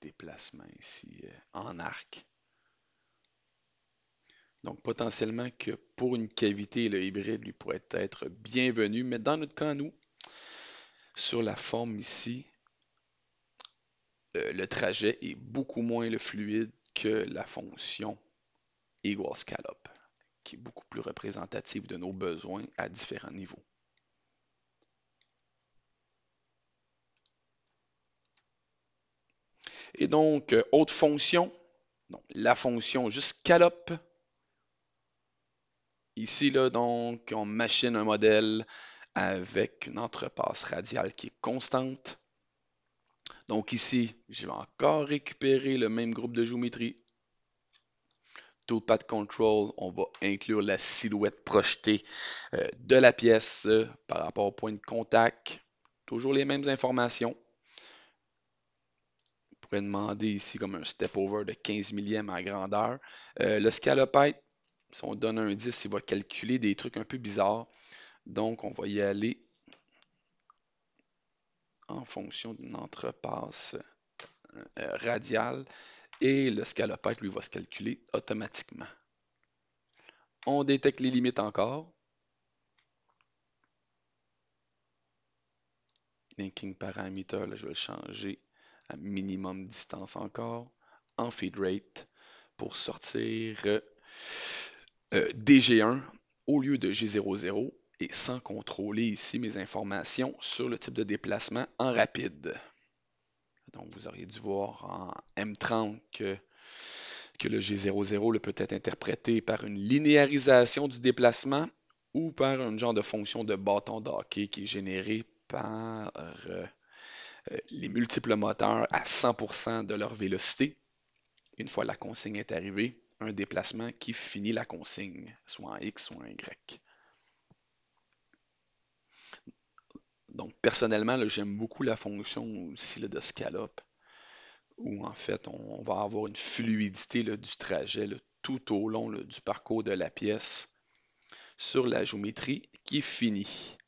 déplacement ici euh, en arc. Donc potentiellement que pour une cavité, le hybride lui pourrait être bienvenu, mais dans notre cas, nous, sur la forme ici, euh, le trajet est beaucoup moins le fluide que la fonction equal scallop, qui est beaucoup plus représentative de nos besoins à différents niveaux. Et donc, euh, autre fonction, la fonction juste l'op. Ici, là, donc, on machine un modèle avec une entrepasse radiale qui est constante. Donc ici, je vais encore récupérer le même groupe de géométrie. de Control, on va inclure la silhouette projetée euh, de la pièce euh, par rapport au point de contact. Toujours les mêmes informations pourrait demander ici comme un step-over de 15 millièmes à grandeur. Euh, le scalopite, si on donne un 10, il va calculer des trucs un peu bizarres. Donc, on va y aller en fonction d'une entrepasse euh, radiale. Et le scalopite, lui, va se calculer automatiquement. On détecte les limites encore. Linking parameter, là, je vais le changer minimum distance encore, en feed rate, pour sortir euh, euh, DG1 au lieu de G00 et sans contrôler ici mes informations sur le type de déplacement en rapide. Donc vous auriez dû voir en M30 que, que le G00 le peut être interprété par une linéarisation du déplacement ou par un genre de fonction de bâton d'hockey qui est généré par euh, les multiples moteurs à 100% de leur vélocité. Une fois la consigne est arrivée, un déplacement qui finit la consigne, soit en X, soit en Y. Donc, personnellement, j'aime beaucoup la fonction aussi de scallop, où en fait, on, va avoir une fluidité du trajet tout au long du parcours de la pièce sur la géométrie qui finit.